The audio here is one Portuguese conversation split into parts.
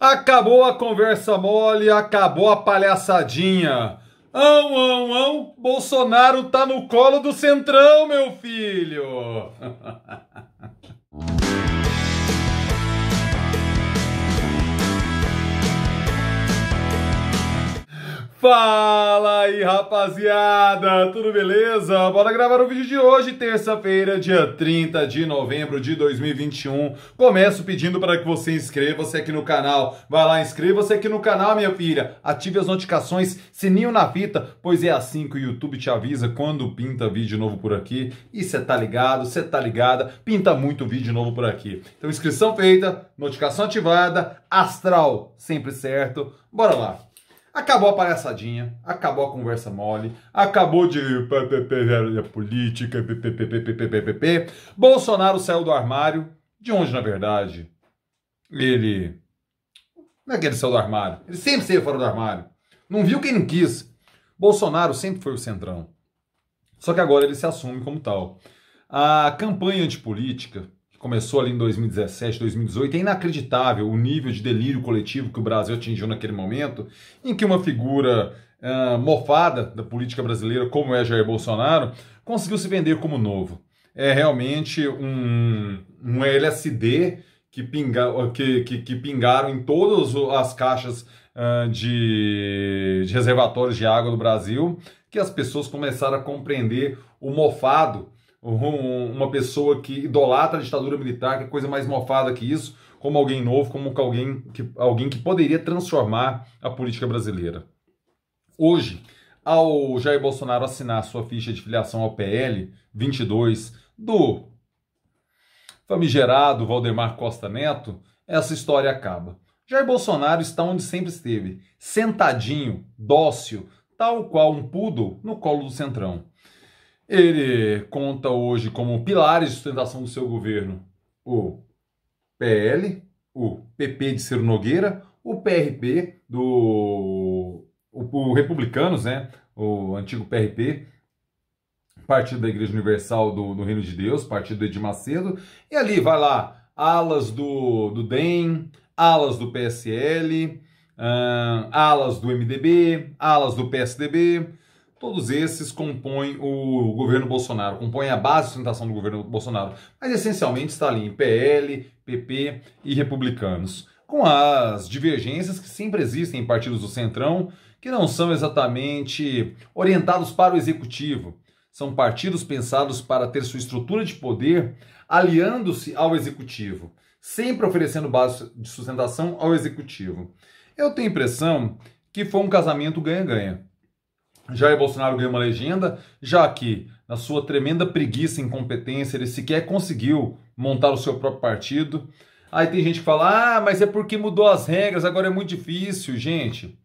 Acabou a conversa mole, acabou a palhaçadinha. Ão, ão, ão, Bolsonaro tá no colo do Centrão, meu filho. Fala aí, rapaziada! Tudo beleza? Bora gravar o vídeo de hoje, terça-feira, dia 30 de novembro de 2021. Começo pedindo para que você inscreva-se aqui no canal. Vai lá, inscreva-se aqui no canal, minha filha. Ative as notificações, sininho na fita, pois é assim que o YouTube te avisa quando pinta vídeo novo por aqui. E você tá ligado, você tá ligada, pinta muito vídeo novo por aqui. Então, inscrição feita, notificação ativada, astral sempre certo. Bora lá! Acabou a palhaçadinha, acabou a conversa mole, acabou de política, PPPPPPPP. Bolsonaro saiu do armário, de onde, na verdade, ele. Não é que ele saiu do armário, ele sempre saiu fora do armário. Não viu quem não quis. Bolsonaro sempre foi o centrão. Só que agora ele se assume como tal. A campanha antipolítica começou ali em 2017, 2018. É inacreditável o nível de delírio coletivo que o Brasil atingiu naquele momento, em que uma figura uh, mofada da política brasileira, como é Jair Bolsonaro, conseguiu se vender como novo. É realmente um, um LSD que, pinga, que, que, que pingaram em todas as caixas uh, de, de reservatórios de água do Brasil, que as pessoas começaram a compreender o mofado um, uma pessoa que idolatra a ditadura militar, que é coisa mais mofada que isso, como alguém novo, como alguém que, alguém que poderia transformar a política brasileira. Hoje, ao Jair Bolsonaro assinar sua ficha de filiação ao PL 22 do famigerado Valdemar Costa Neto, essa história acaba. Jair Bolsonaro está onde sempre esteve, sentadinho, dócil, tal qual um poodle no colo do Centrão. Ele conta hoje como pilares de sustentação do seu governo o PL, o PP de Ciro Nogueira, o PRP do o, o Republicanos, né? O antigo PRP, Partido da Igreja Universal do, do Reino de Deus, Partido do Edir Macedo, e ali vai lá alas do, do DEM, alas do PSL, alas do MDB, alas do PSDB, Todos esses compõem o governo Bolsonaro, compõem a base de sustentação do governo Bolsonaro, mas essencialmente está ali em PL, PP e republicanos, com as divergências que sempre existem em partidos do Centrão, que não são exatamente orientados para o executivo. São partidos pensados para ter sua estrutura de poder aliando-se ao executivo, sempre oferecendo base de sustentação ao executivo. Eu tenho a impressão que foi um casamento ganha-ganha. Jair Bolsonaro ganhou uma legenda, já que, na sua tremenda preguiça e incompetência, ele sequer conseguiu montar o seu próprio partido. Aí tem gente que fala: ah, mas é porque mudou as regras, agora é muito difícil. Gente,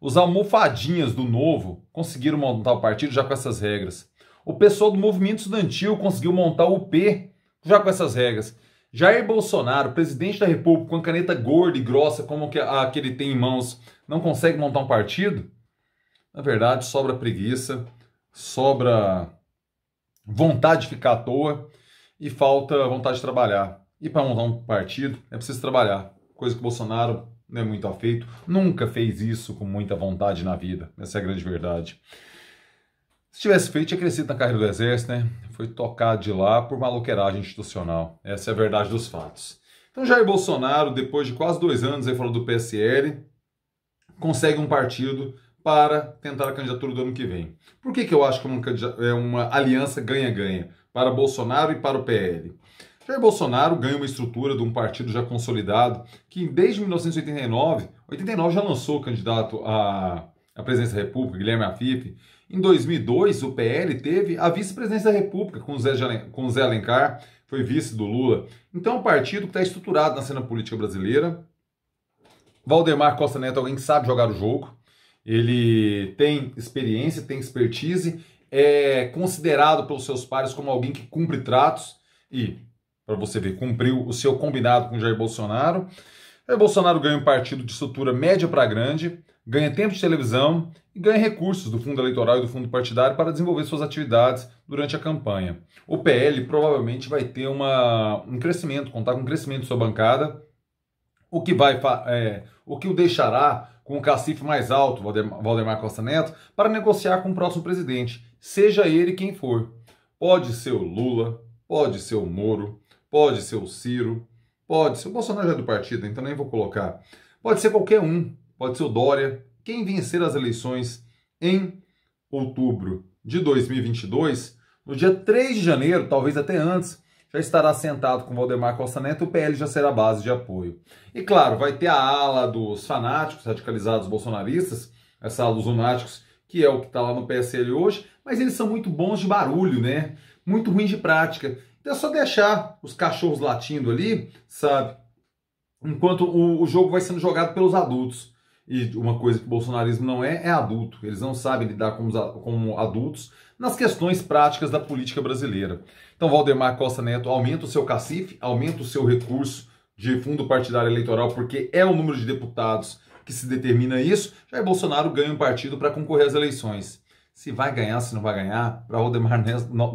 os almofadinhas do novo conseguiram montar o partido já com essas regras. O pessoal do movimento estudantil conseguiu montar o P já com essas regras. Jair Bolsonaro, presidente da República, com a caneta gorda e grossa como a que ele tem em mãos, não consegue montar um partido? Na verdade, sobra preguiça, sobra vontade de ficar à toa e falta vontade de trabalhar. E para montar um partido é preciso trabalhar, coisa que o Bolsonaro não é muito afeito, nunca fez isso com muita vontade na vida. Essa é a grande verdade. Se tivesse feito, tinha crescido na carreira do Exército, né? Foi tocado de lá por maloqueiragem institucional. Essa é a verdade dos fatos. Então, Jair Bolsonaro, depois de quase dois anos aí fora do PSL, consegue um partido para tentar a candidatura do ano que vem. Por que, que eu acho que é uma é aliança ganha-ganha para Bolsonaro e para o PL? Jair Bolsonaro ganha uma estrutura de um partido já consolidado que desde 1989, 89 já lançou o candidato à, à presidência da República, Guilherme Afipe. Em 2002, o PL teve a vice-presidência da República com Zé, com Zé Alencar, foi vice do Lula. Então é um partido que está estruturado na cena política brasileira. Valdemar Costa Neto é alguém que sabe jogar o jogo ele tem experiência, tem expertise, é considerado pelos seus pares como alguém que cumpre tratos e, para você ver, cumpriu o seu combinado com Jair Bolsonaro. Jair Bolsonaro ganha um partido de estrutura média para grande, ganha tempo de televisão e ganha recursos do fundo eleitoral e do fundo partidário para desenvolver suas atividades durante a campanha. O PL provavelmente vai ter uma, um crescimento, contar com um crescimento de sua bancada, o que vai é, o que o deixará com o cacife mais alto, Valdemar Costa Neto, para negociar com o próximo presidente, seja ele quem for. Pode ser o Lula, pode ser o Moro, pode ser o Ciro, pode ser o Bolsonaro já é do partido, então nem vou colocar. Pode ser qualquer um, pode ser o Dória. Quem vencer as eleições em outubro de 2022, no dia 3 de janeiro, talvez até antes, já estará sentado com Valdemar Costa Neto, o PL já será base de apoio. E claro, vai ter a ala dos fanáticos, radicalizados bolsonaristas, essa ala dos lunáticos, que é o que está lá no PSL hoje, mas eles são muito bons de barulho, né? Muito ruins de prática. Então é só deixar os cachorros latindo ali, sabe? Enquanto o, o jogo vai sendo jogado pelos adultos e uma coisa que o bolsonarismo não é, é adulto. Eles não sabem lidar como adultos nas questões práticas da política brasileira. Então, Valdemar Costa Neto aumenta o seu cacife, aumenta o seu recurso de fundo partidário eleitoral, porque é o número de deputados que se determina isso. Jair Bolsonaro ganha um partido para concorrer às eleições. Se vai ganhar, se não vai ganhar, para Valdemar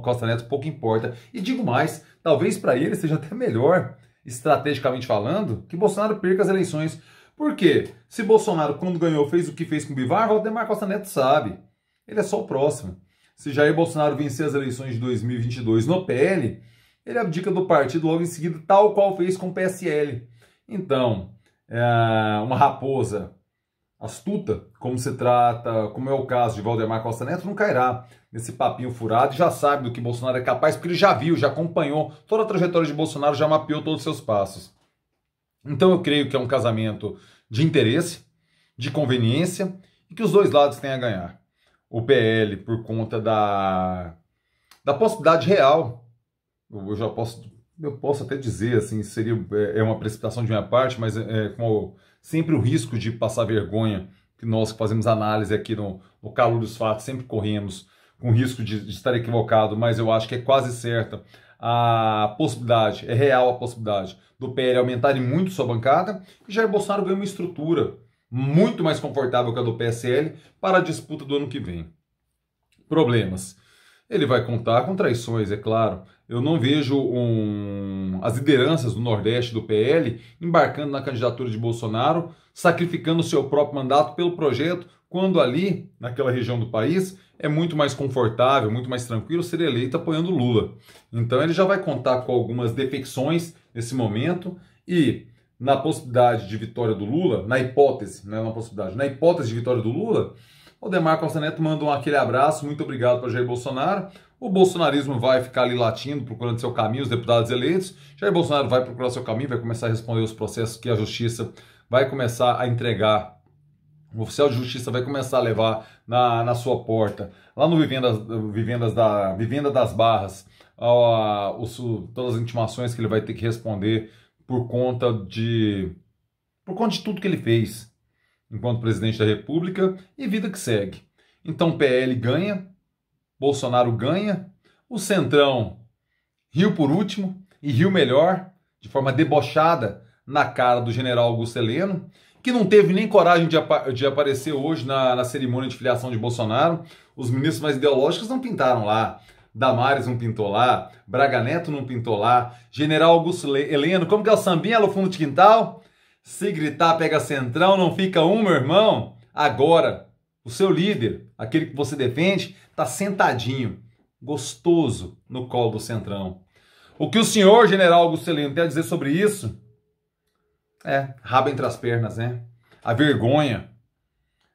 Costa Neto pouco importa. E digo mais, talvez para ele seja até melhor, estrategicamente falando, que Bolsonaro perca as eleições, por quê? Se Bolsonaro, quando ganhou, fez o que fez com o Bivar, Valdemar Costa Neto sabe. Ele é só o próximo. Se Jair Bolsonaro vencer as eleições de 2022 no PL, ele abdica do partido logo em seguida, tal qual fez com o PSL. Então, é uma raposa astuta, como se trata, como é o caso de Valdemar Costa Neto, não cairá nesse papinho furado e já sabe do que Bolsonaro é capaz, porque ele já viu, já acompanhou toda a trajetória de Bolsonaro, já mapeou todos os seus passos. Então eu creio que é um casamento de interesse, de conveniência e que os dois lados têm a ganhar. O PL por conta da, da possibilidade real, eu já posso, eu posso até dizer assim, seria é, é uma precipitação de minha parte, mas é, é como sempre o risco de passar vergonha que nós que fazemos análise aqui no, no calor dos fatos sempre corremos com risco de, de estar equivocado, mas eu acho que é quase certa a possibilidade, é real a possibilidade do PL aumentarem muito sua bancada e Jair Bolsonaro ganha uma estrutura muito mais confortável que a do PSL para a disputa do ano que vem. Problemas. Ele vai contar com traições, é claro eu não vejo um, as lideranças do Nordeste do PL embarcando na candidatura de Bolsonaro, sacrificando o seu próprio mandato pelo projeto, quando ali, naquela região do país, é muito mais confortável, muito mais tranquilo ser eleito apoiando Lula. Então ele já vai contar com algumas defecções nesse momento e na possibilidade de vitória do Lula, na hipótese, não é uma possibilidade, na hipótese de vitória do Lula, o Costa Neto manda um aquele abraço, muito obrigado para Jair Bolsonaro. O bolsonarismo vai ficar ali latindo, procurando seu caminho, os deputados eleitos. Jair Bolsonaro vai procurar seu caminho, vai começar a responder os processos que a justiça vai começar a entregar o oficial de justiça vai começar a levar na, na sua porta, lá no Vivendas, Vivendas da, Vivenda das Barras, ó, os, todas as intimações que ele vai ter que responder por conta de. por conta de tudo que ele fez enquanto presidente da República e vida que segue. Então PL ganha, Bolsonaro ganha, o Centrão riu por último e riu melhor, de forma debochada, na cara do general Augusto Heleno, que não teve nem coragem de, de aparecer hoje na, na, cerimônia de filiação de Bolsonaro. Os ministros mais ideológicos não pintaram lá. Damares não pintou lá, Braga Neto não pintou lá, General Augusto Heleno, como que é o sambinha lá no fundo de quintal? Se gritar, pega central, não fica um, meu irmão. Agora, o seu líder, aquele que você defende, está sentadinho, gostoso, no colo do centrão. O que o senhor, general Juscelino, tem a dizer sobre isso? É, rabo entre as pernas, né? A vergonha,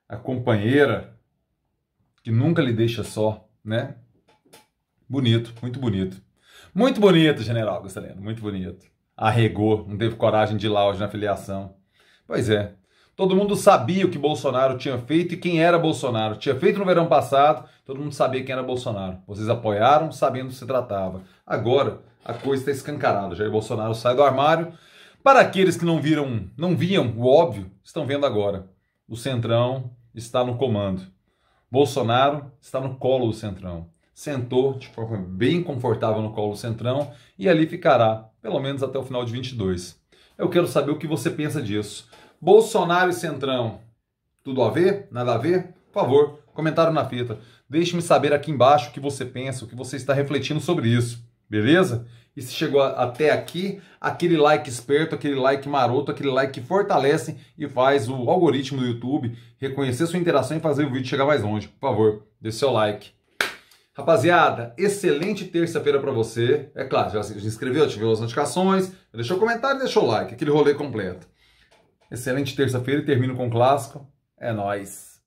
a companheira que nunca lhe deixa só, né? Bonito, muito bonito. Muito bonito, general Juscelino, muito bonito arregou, não teve coragem de ir lá hoje na filiação. Pois é. Todo mundo sabia o que Bolsonaro tinha feito e quem era Bolsonaro. Tinha feito no verão passado, todo mundo sabia quem era Bolsonaro. Vocês apoiaram sabendo do que se tratava. Agora, a coisa está escancarada. Jair Bolsonaro sai do armário. Para aqueles que não viram, não viam o óbvio, estão vendo agora. O Centrão está no comando. Bolsonaro está no colo do Centrão sentou de forma bem confortável no colo centrão e ali ficará, pelo menos até o final de 22. Eu quero saber o que você pensa disso. Bolsonaro e Centrão, tudo a ver? Nada a ver? Por favor, comentário na fita. Deixe-me saber aqui embaixo o que você pensa, o que você está refletindo sobre isso, beleza? E se chegou até aqui, aquele like esperto, aquele like maroto, aquele like que fortalece e faz o algoritmo do YouTube reconhecer sua interação e fazer o vídeo chegar mais longe. Por favor, dê seu like. Rapaziada, excelente terça-feira para você. É claro, já se inscreveu, ativou as notificações, deixou comentário e deixou like, aquele rolê completo. Excelente terça-feira e termino com o um clássico. É nós.